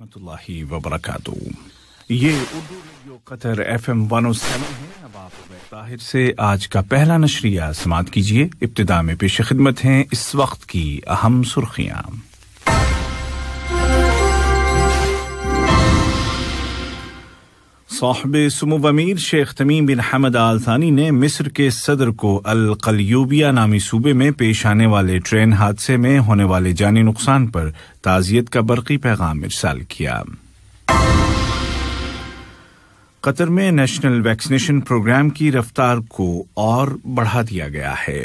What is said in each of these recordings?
रहमतुल्लाहि व बरकातहू ये Urdu radio Qatar F M one O seven है अब आप ताहिर से आज का पहला नशरिया समाप्त कीजिए इब्तदा में पेश खिदमत हैं इस वक्त की अहम सुर्खियाँ साहब समूब अमीर शेख तमीम बिन हमद आल थानी ने मिस्र के सदर को अलकलयूबिया नामी सूबे में पेश आने वाले ट्रेन हादसे में होने वाले जानी नुकसान पर ताजियत का बरकी पैगाम इरसाल किया कतर में नेशनल वैक्सीनेशन प्रोग्राम की रफ्तार को और बढ़ा दिया गया है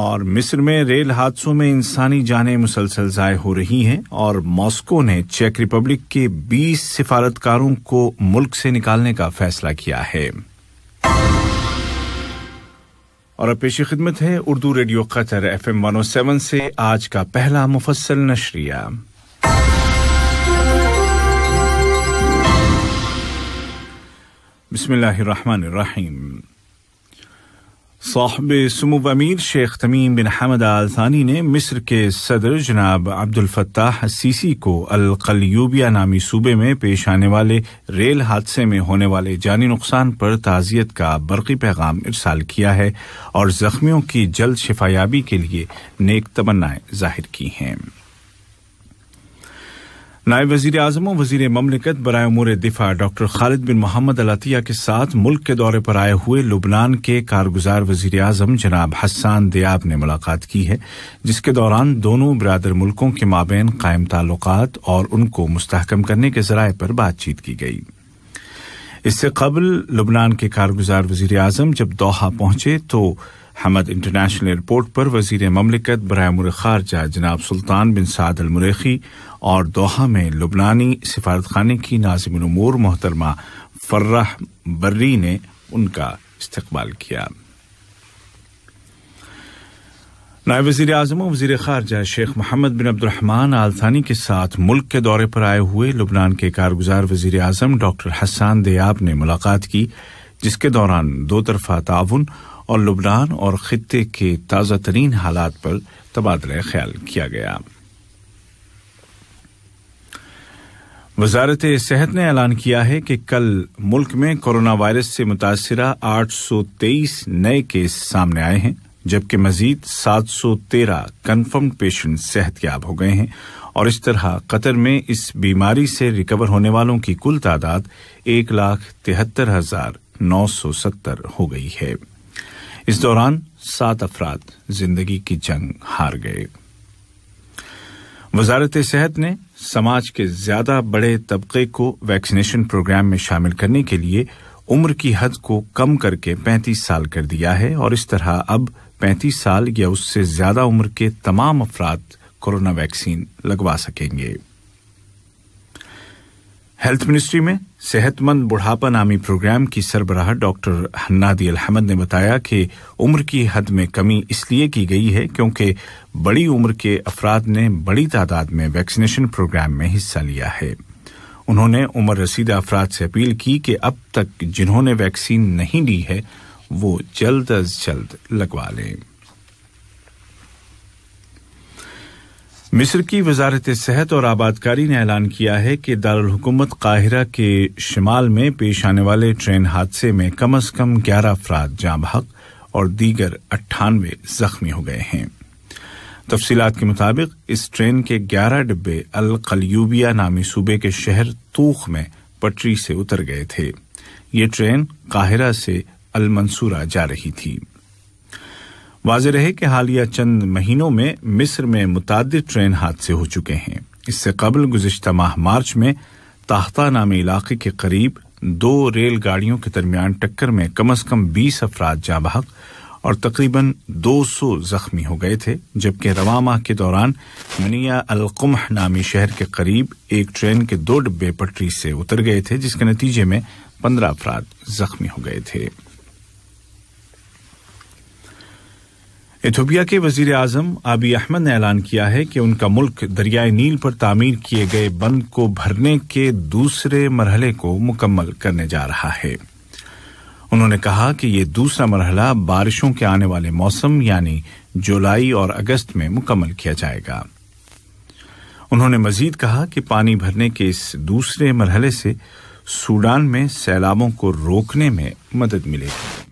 और मिस्र में रेल हादसों में इंसानी जानें मुसलसल ज़ाय हो रही हैं और मॉस्को ने चेक रिपब्लिक के 20 सिफारतकारों को मुल्क से निकालने का फैसला किया है और अब पेशी खिदमत है Urdu radio Qatar F M one seven से आज का पहला मुफसल नशरिया बिस्मिल्लाहिर्रहमानिर्रहीम साहब समूब अमीर शेख तमीम बिन हमद आल थानी ने मिस्र के सदर जनाब अब्दुल फत्ताह सीसी को अलकलयूबिया नामी सूबे में पेश आने वाले रेल हादसे में होने वाले जानी नुकसान पर ताज़ियत का बरकी पैगाम इरसाल किया है और ज़ख्मियों की जल्द शिफायाबी के लिए नेक तमन्नाएं जाहिर की हैं नायब वजीर अजम और वजीर ममलिकत बरए उमूर दिफा doctor Khalid bin Mohammed Al Attiyah के साथ मुल्क के दौरे पर आए हुए लुबनान के कारगुजार वजीर अजम जनाब हसान दयाब ने मुलाकात की है जिसके दौरान दोनों बरदर मुल्कों के माबेन कायम ताल्लुक और उनको मस्तकम करने के जराये पर बातचीत की गई इससे कबल लुबनान के कारगुजार वजीर अजम जब दोहा पहुंचे तो हमद इंटरनेशनल एयरपोर्ट पर वजीर ममलिकत बरमर खारजा जनाब सुल्तान बिन साद अलमरेखी और दोहा में लुबनानी सिफारत की नाजिम उमूर मोहतरमा फर्राह बर्री ने उनका इस्तकबाल किया नायब वजीर अजम वजीर खारजा शेख मोहम्मद बिन अब्दुलरहमान आलसानी के साथ मुल्क के दौरे पर आए हुए लुबनान के कारगुजार वजीर अजम डॉक्टर हसान दयाब ने मुलाकात की जिसके दौरान दो तरफा ताउन और लुबनान और खत्े के ताज़ा तरीन हालात पर तबादला ख्याल किया गया वजारत सेहत ने ऐलान किया है कि कल मुल्क में कोरोना वायरस से मुतासर 823 नए केस सामने आए हैं जबकि मजीद 713 कन्फर्म पेशेंट सेहतयाब हो गए हैं और इस तरह कतर में इस बीमारी से रिकवर होने वालों की कुल तादाद एक लाख तिहत्तर हजार नौ सौ सत्तर हो गई है इस दौरान सात अफराद जिंदगी की जंग हार गए वजारत सेहत ने समाज के ज्यादा बड़े तबके को वैक्सीनेशन प्रोग्राम में शामिल करने के लिए उम्र की हद को कम करके 35 साल कर दिया है और इस तरह अब 35 साल या उससे ज्यादा उम्र के तमाम अफराद कोरोना वैक्सीन लगवा सकेंगे हेल्थ मिनिस्ट्री में सेहतमंद बुढ़ापा नामी प्रोग्राम की सरबराह डॉक्टर हन्नादी अलहमद ने बताया कि उम्र की हद में कमी इसलिए की गई है क्योंकि बड़ी उम्र के अफराद ने बड़ी तादाद में वैक्सीनेशन प्रोग्राम में हिस्सा लिया है उन्होंने उम्र रसीदा अफराद से अपील की कि अब तक जिन्होंने वैक्सीन नहीं ली है वो जल्द अज जल्द लगवा लें मिस्र की वजारत सेहत और आबादकारी ने ऐलान किया है कि दारकूमत काहिरा के शमाल में पेश आने वाले ट्रेन हादसे में कम अज कम ग्यारह अफराद जाँ हक और दीगर अट्ठानवे जख्मी हो गए हैं तफसीत के मुताबिक इस ट्रेन के ग्यारह डिब्बे अल कलयूबिया नामी सूबे के शहर तूख में पटरी से उतर गए थे ये ट्रेन काहिरा से अलमंसूरा जा रही थी वाज रहे कि हालिया चंद महीनों में मिस्र में मुतद ट्रेन हादसे हो चुके हैं इससे कबल गुजशत माह मार्च में ताहता नामी इलाके के करीब दो रेलगाड़ियों के दरमियान टक्कर में कम अज कम बीस अफराद जाँ बहक और तकरीबन दो सौ जख्मी हो गए थे जबकि रवा माह के दौरान मनिया अलकुम नामी शहर के करीब एक ट्रेन के दो डिब्बे पटरी से उतर गए थे जिसके नतीजे में पंद्रह अफराद जख्मी हो गए थे एथोपिया के वजीर अजम आबी अहमद ने ऐलान किया है कि उनका मुल्क दरियाए नील पर तामीर किए गए बंद को भरने के दूसरे मरहले को मुकम्मल करने जा रहा है उन्होंने कहा कि ये दूसरा मरहला बारिशों के आने वाले मौसम यानी जुलाई और अगस्त में मुकम्मल किया जाएगा उन्होंने मजीद कहा कि पानी भरने के इस दूसरे मरहले से सूडान में सैलाबों को रोकने में मदद मिलेगी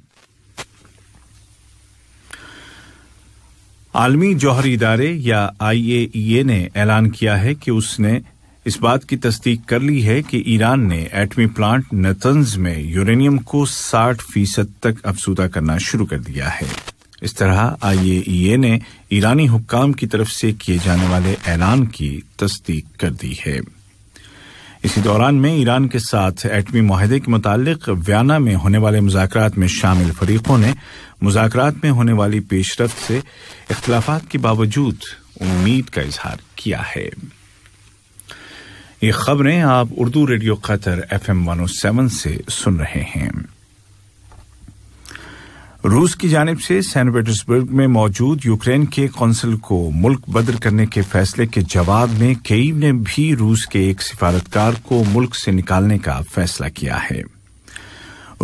आलमी जौहरी इदारे या ए ने ऐलान किया है कि उसने इस बात की तस्दीक कर ली है कि ईरान ने एटमी प्लांट नतंज में यूरेनियम को 60 फीसद तक अफसूदा करना शुरू कर दिया है इस तरह ए ने ईरानी हुक्काम की तरफ से किए जाने वाले ऐलान की तस्दीक कर दी है इसी दौरान में ईरान के साथ एटमी माहदे के मुतालिक व्याना में होने वाले मुजाकर में शामिल फरीकों ने मुजात में होने वाली पेशरफ से इख्तलाफात के बावजूद उम्मीद का इजहार किया है ये खबरें आप Urdu radio Qatar F M one seven से सुन रहे हैं रूस की जानब से सेंट पीटर्सबर्ग में मौजूद यूक्रेन के कौंसल को मुल्क बदर करने के फैसले के जवाब में कई ने भी रूस के एक सिफारतकार को मुल्क से निकालने का फैसला किया है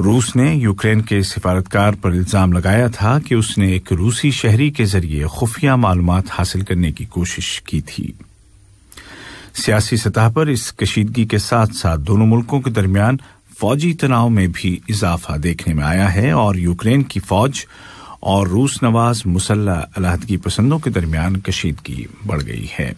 रूस ने यूक्रेन के सिफारतकार पर इल्ज़ाम लगाया था कि उसने एक रूसी शहरी के जरिए खुफिया मालूम हासिल करने की कोशिश की थी सियासी सतह पर इस कशीदगी के साथ साथ दोनों मुल्कों के दरमियान फौजी तनाव में भी इजाफा देखने में आया है और यूक्रेन की फौज और रूस नवाज मुसल्ला अलहदगी पसंदों के दरमियान कशीदगी बढ़ गई है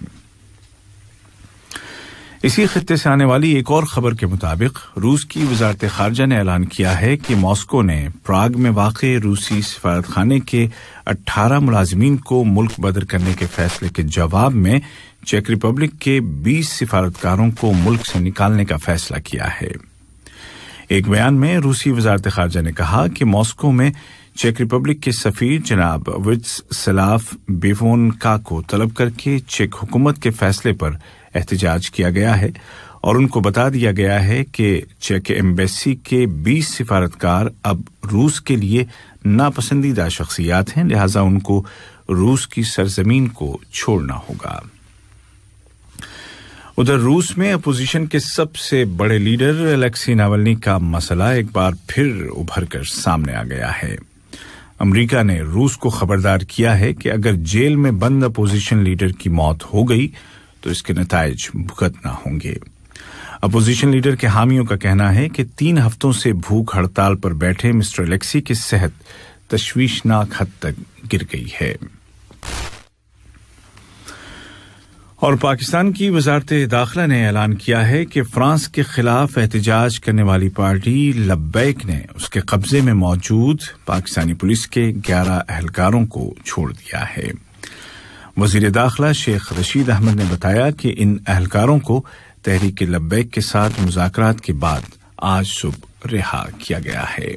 इसी खत्े से आने वाली एक और खबर के मुताबिक रूस की वजारत खारजा ने ऐलान किया है कि मॉस्को ने प्राग में वाक़ रूसी सफारतखाने के 18 मुलाजमीन को मुल्क बदर करने के फैसले के जवाब में चेक रिपब्लिक के 20 सिफारतकारों को मुल्क से निकालने का फैसला किया है एक बयान में रूसी वजारत खारजा ने कहा कि मॉस्को में चेक रिपब्लिक के सफ़ीर जनाब विट्स सलाफ बेफोन का को तलब करके चेक हुकूमत के फैसले पर एहतजाज किया गया है और उनको बता दिया गया है कि चेक एम्बेसी के 20 सिफारतकार अब रूस के लिए नापसंदीदा शख्सियात हैं लिहाजा उनको रूस की सरजमीन को छोड़ना होगा उधर रूस में अपोजिशन के सबसे बड़े लीडर अलेक्सी नावलनी का मसला एक बार फिर उभर कर सामने आ गया है अमेरिका ने रूस को खबरदार किया है कि अगर जेल में बंद अपोजिशन लीडर की मौत हो गई तो इसके नतज भुगतना होंगे अपोजिशन लीडर के हामियों का कहना है कि तीन हफ्तों से भूख हड़ताल पर बैठे मिस्टर एलेक्सी की सेहत तश्वीशनाक हद तक गिर गई है और पाकिस्तान की वजारत दाखिला ने ऐलान किया है कि फ्रांस के खिलाफ एहतजाज करने वाली पार्टी लब्बैक ने उसके कब्जे में मौजूद पाकिस्तानी पुलिस के ग्यारह एहलकारों को छोड़ दिया है वजीर दाखिला शेख रशीद अहमद ने बताया कि इन एहलकारों को तहरीक लब्बैक के साथ मुजात के बाद आज सुबह रिहा किया गया है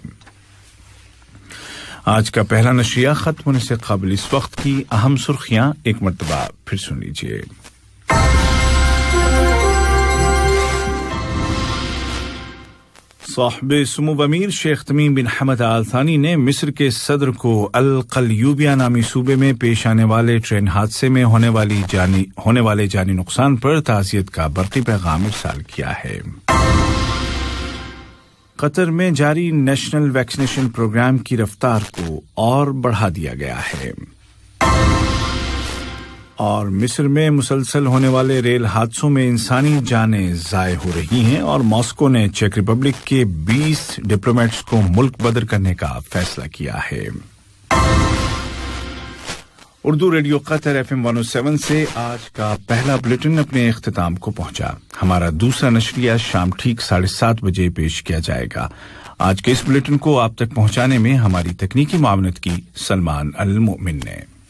आज का पहला नशिया खत्म होने से कबल इस वक्त की अहम सुर्खियां एक मरतबा फिर सुन लीजिए साहब समूब अमीर शेख तमीम बिन हमद आल थानी ने मिस्र के सदर को अल कलयूबिया नामी सूबे में पेश आने वाले ट्रेन हादसे में होने वाली जानी होने वाले जानी नुकसान पर ताजियत का बरती पैगाम इरसाल किया है कतर में जारी नेशनल वैक्सीनेशन प्रोग्राम की रफ्तार को और बढ़ा दिया गया है और मिस्र में मुसलसल होने वाले रेल हादसों में इंसानी जानें ज़ाय हो रही हैं और मॉस्को ने चेक रिपब्लिक के 20 डिप्लोमेट्स को मुल्क बदर करने का फैसला किया है Urdu radio Qatar F M one seven से आज का पहला बुलेटिन अपने अख्ताम को पहुंचा हमारा दूसरा नशरिया शाम ठीक साढ़े सात बजे पेश किया जाएगा आज के इस बुलेटिन को आप तक पहुंचाने में हमारी तकनीकी मामनत की सलमान अल मोमिन ने